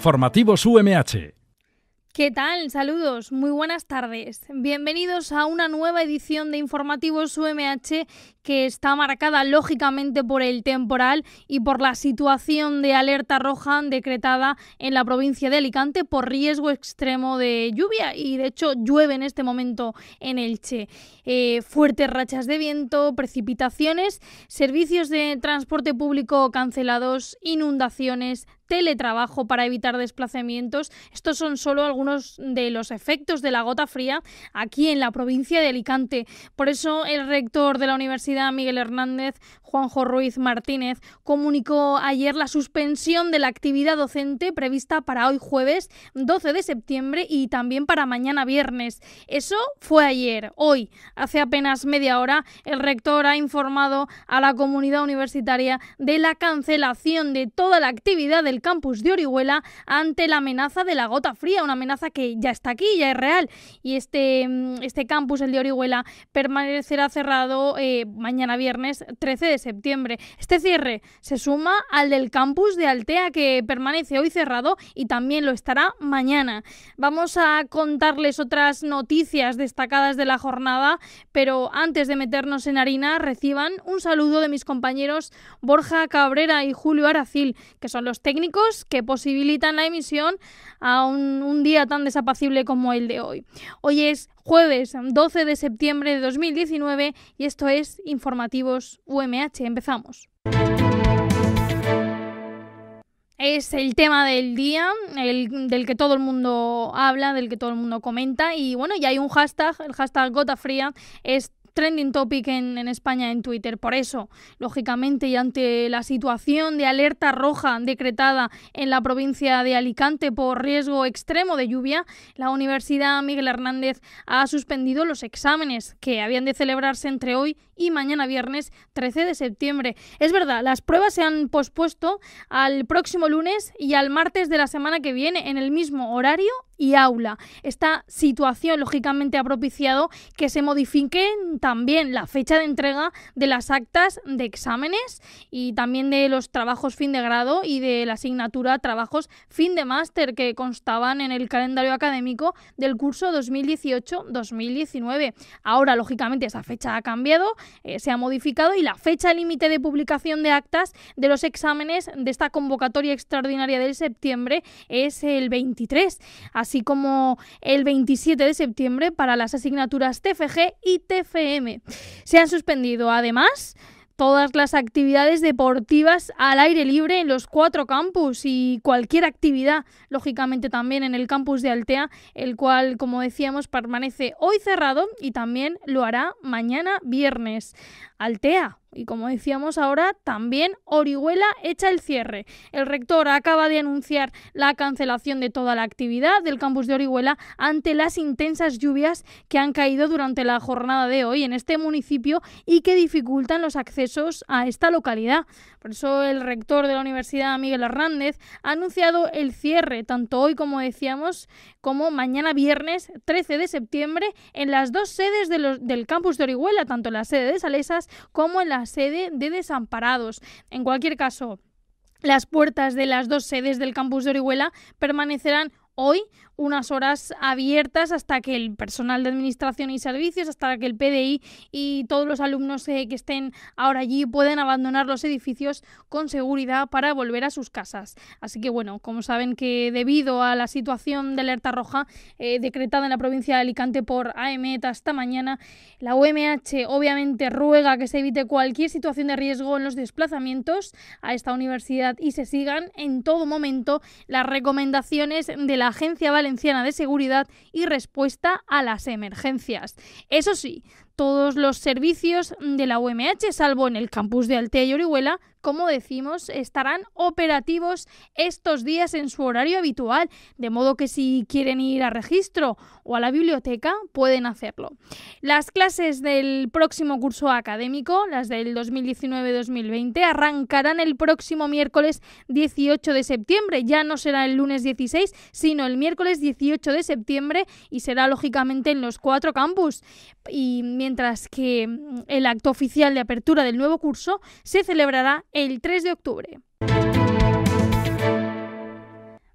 Informativos UMH. ¿Qué tal? Saludos, muy buenas tardes. Bienvenidos a una nueva edición de Informativos UMH que está marcada lógicamente por el temporal y por la situación de alerta roja decretada en la provincia de Alicante por riesgo extremo de lluvia y de hecho llueve en este momento en Elche. Eh, fuertes rachas de viento, precipitaciones, servicios de transporte público cancelados, inundaciones, teletrabajo para evitar desplazamientos. Estos son solo algunos de los efectos de la gota fría aquí en la provincia de Alicante. Por eso el rector de la Universidad Miguel Hernández, Juanjo Ruiz Martínez, comunicó ayer la suspensión de la actividad docente prevista para hoy jueves 12 de septiembre y también para mañana viernes. Eso fue ayer. Hoy, hace apenas media hora, el rector ha informado a la comunidad universitaria de la cancelación de toda la actividad del campus de Orihuela ante la amenaza de la gota fría, una amenaza que ya está aquí, ya es real. Y este, este campus, el de Orihuela, permanecerá cerrado eh, mañana viernes 13 de septiembre. Este cierre se suma al del campus de Altea que permanece hoy cerrado y también lo estará mañana. Vamos a contarles otras noticias destacadas de la jornada, pero antes de meternos en harina reciban un saludo de mis compañeros Borja Cabrera y Julio Aracil, que son los técnicos que posibilitan la emisión a un, día tan desapacible como el de hoy. Hoy es jueves 12 de septiembre de 2019 y esto es informativos UMH. Empezamos. Es el tema del día, del que todo el mundo habla, del que todo el mundo comenta. Y bueno, ya hay un hashtag, el hashtag Gota Es trending topic en, España en Twitter. Por eso, lógicamente, y ante la situación de alerta roja decretada en la provincia de Alicante por riesgo extremo de lluvia, la Universidad Miguel Hernández ha suspendido los exámenes que habían de celebrarse entre hoy y mañana viernes 13 de septiembre. Es verdad, las pruebas se han pospuesto al próximo lunes y al martes de la semana que viene en el mismo horario y aula. Esta situación, lógicamente, ha propiciado que se modifiquen también la fecha de entrega de las actas de exámenes y también de los trabajos fin de grado y de la asignatura trabajos fin de máster que constaban en el calendario académico del curso 2018-2019. Ahora, lógicamente, esa fecha ha cambiado, eh, se ha modificado y la fecha límite de publicación de actas de los exámenes de esta convocatoria extraordinaria del septiembre es el 23. Así así como el 27 de septiembre para las asignaturas TFG y TFM. Se han suspendido además todas las actividades deportivas al aire libre en los cuatro campus y cualquier actividad, lógicamente también en el campus de Altea, el cual, como decíamos, permanece hoy cerrado y también lo hará mañana viernes. Altea. Y como decíamos ahora, también Orihuela echa el cierre. El rector acaba de anunciar la cancelación de toda la actividad del campus de Orihuela ante las intensas lluvias que han caído durante la jornada de hoy en este municipio y que dificultan los accesos a esta localidad. Por eso el rector de la Universidad Miguel Hernández ha anunciado el cierre tanto hoy como decíamos como mañana viernes 13 de septiembre en las dos sedes del campus de Orihuela, tanto la sede de Salesas como en la sede de desamparados. En cualquier caso, las puertas de las dos sedes del campus de Orihuela permanecerán hoy unas horas abiertas hasta que el personal de administración y servicios, hasta que el PDI y todos los alumnos eh, que estén ahora allí puedan abandonar los edificios con seguridad para volver a sus casas. Así que bueno, como saben que debido a la situación de alerta roja eh, decretada en la provincia de Alicante por AEMET hasta mañana, la UMH obviamente ruega que se evite cualquier situación de riesgo en los desplazamientos a esta universidad y se sigan en todo momento las recomendaciones de la Agencia Valenciana de Seguridad y Respuesta a las Emergencias. Eso sí, todos los servicios de la UMH, salvo en el campus de Altea y Orihuela, como decimos, estarán operativos estos días en su horario habitual, de modo que si quieren ir a registro o a la biblioteca pueden hacerlo. Las clases del próximo curso académico, las del 2019-2020, arrancarán el próximo miércoles 18 de septiembre. Ya no será el lunes 16, sino el miércoles 18 de septiembre y será lógicamente en los cuatro campus mientras que mm, el acto oficial de apertura del nuevo curso se celebrará el 3 de octubre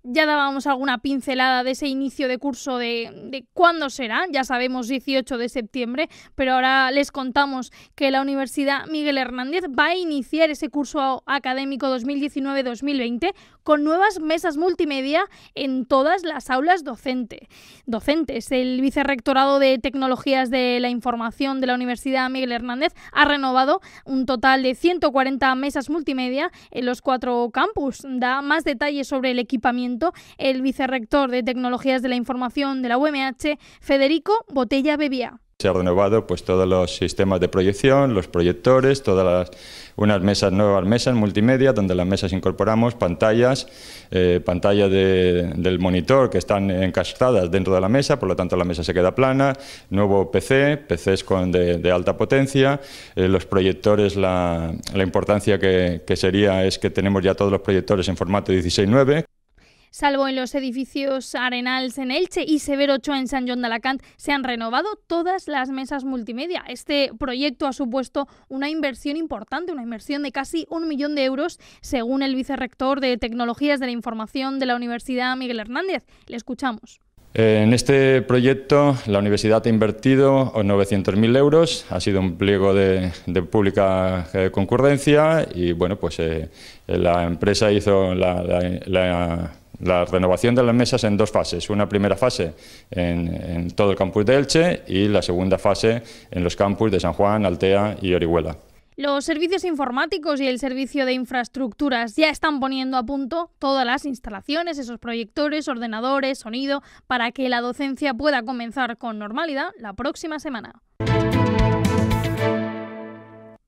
ya dábamos alguna pincelada de ese inicio de curso de, cuándo será, ya sabemos 18 de septiembre, pero ahora les contamos que la Universidad Miguel Hernández va a iniciar ese curso académico 2019-2020 con nuevas mesas multimedia en todas las aulas docente, docentes. El Vicerrectorado de Tecnologías de la Información de la Universidad Miguel Hernández ha renovado un total de 140 mesas multimedia en los cuatro campus. Da más detalles sobre el equipamiento el vicerrector de Tecnologías de la Información de la UMH, Federico Botella Bebía. Se ha renovado pues, todos los sistemas de proyección, los proyectores, todas las, unas mesas nuevas, mesas multimedia, donde las mesas incorporamos pantallas, eh, del monitor que están encastradas dentro de la mesa, por lo tanto la mesa se queda plana, nuevo PC, PCs con de, alta potencia, eh, los proyectores, la, importancia que, que sería es que tenemos ya todos los proyectores en formato 16.9 salvo en los edificios Arenals en Elche y Severo Ochoa en San John de Alacant, se han renovado todas las mesas multimedia. Este proyecto ha supuesto una inversión importante, una inversión de casi un millón de euros, según el vicerrector de Tecnologías de la Información de la Universidad, Miguel Hernández. Le escuchamos. Eh, en este proyecto la universidad ha invertido 900.000 euros, ha sido un pliego de, pública eh, concurrencia y bueno, pues eh, la empresa hizo la la renovación de las mesas en dos fases. Una primera fase en, todo el campus de Elche y la segunda fase en los campus de San Juan, Altea y Orihuela. Los servicios informáticos y el servicio de infraestructuras ya están poniendo a punto todas las instalaciones, esos proyectores, ordenadores, sonido, para que la docencia pueda comenzar con normalidad la próxima semana.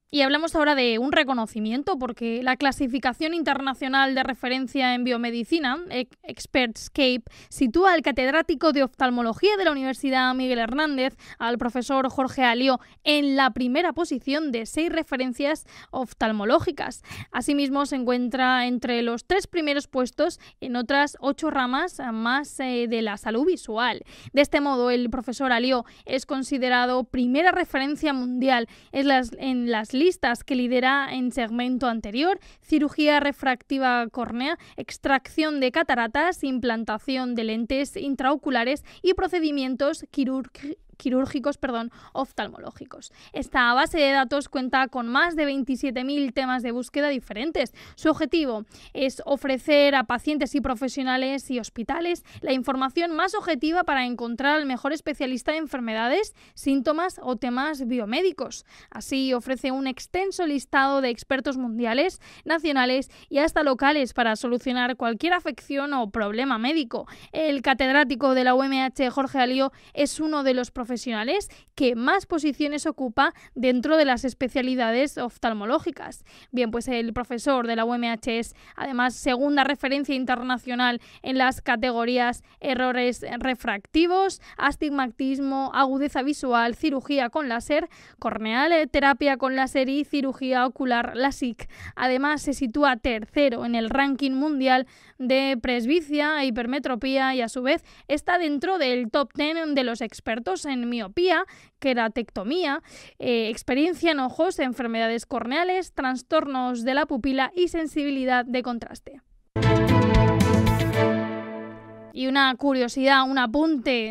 Y hablamos ahora de un reconocimiento, porque la clasificación internacional de referencia en biomedicina, ExpertScape, sitúa al catedrático de oftalmología de la Universidad Miguel Hernández, al profesor Jorge Alió, en la primera posición de seis referencias oftalmológicas. Asimismo, se encuentra entre los tres primeros puestos en otras ocho ramas más eh, de la salud visual. De este modo, el profesor Alió es considerado primera referencia mundial en las, en las listas que lidera en segmento anterior, cirugía refractiva córnea, extracción de cataratas, implantación de lentes intraoculares y procedimientos quirúrgicos quirúrgicos perdón, oftalmológicos. Esta base de datos cuenta con más de 27.000 temas de búsqueda diferentes. Su objetivo es ofrecer a pacientes y profesionales y hospitales la información más objetiva para encontrar al mejor especialista de enfermedades, síntomas o temas biomédicos. Así ofrece un extenso listado de expertos mundiales, nacionales y hasta locales para solucionar cualquier afección o problema médico. El catedrático de la UMH, Jorge Alío, es uno de los profesionales profesionales que más posiciones ocupa dentro de las especialidades oftalmológicas. Bien, pues el profesor de la UMH es además segunda referencia internacional en las categorías errores refractivos, astigmatismo, agudeza visual, cirugía con láser, corneal, eh, terapia con láser y cirugía ocular LASIK. Además, se sitúa tercero en el ranking mundial de presbicia e hipermetropía y a su vez está dentro del top ten de los expertos en miopía, queratectomía, eh, experiencia en ojos, enfermedades corneales, trastornos de la pupila y sensibilidad de contraste. Y una curiosidad, un apunte,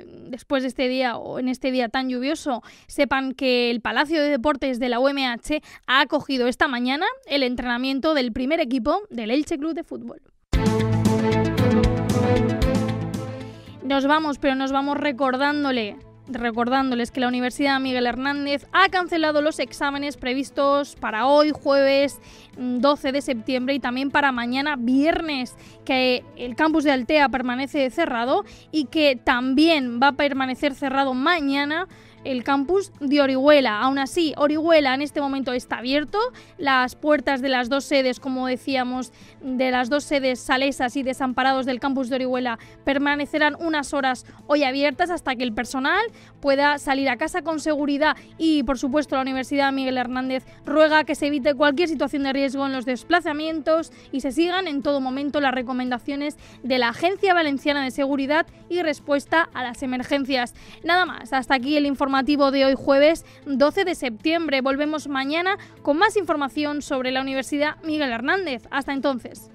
eh, después de este día o en este día tan lluvioso, sepan que el Palacio de Deportes de la UMH ha acogido esta mañana el entrenamiento del primer equipo del Elche Club de Fútbol. Nos vamos, pero nos vamos recordándole recordándoles que la Universidad Miguel Hernández ha cancelado los exámenes previstos para hoy jueves 12 mm, de septiembre y también para mañana viernes, que el campus de Altea permanece cerrado y que también va a permanecer cerrado mañana el campus de Orihuela. Aún así, Orihuela en este momento está abierto. Las puertas de las dos sedes, como decíamos, de las dos sedes salesas y desamparados del campus de Orihuela permanecerán unas horas hoy abiertas hasta que el personal pueda salir a casa con seguridad y, por supuesto, la Universidad Miguel Hernández ruega que se evite cualquier situación de riesgo en los desplazamientos y se sigan en todo momento las recomendaciones de la Agencia Valenciana de Seguridad y Respuesta a las Emergencias. Nada más, hasta aquí el informe de hoy jueves 12 de septiembre. Volvemos mañana con más información sobre la Universidad Miguel Hernández. Hasta entonces.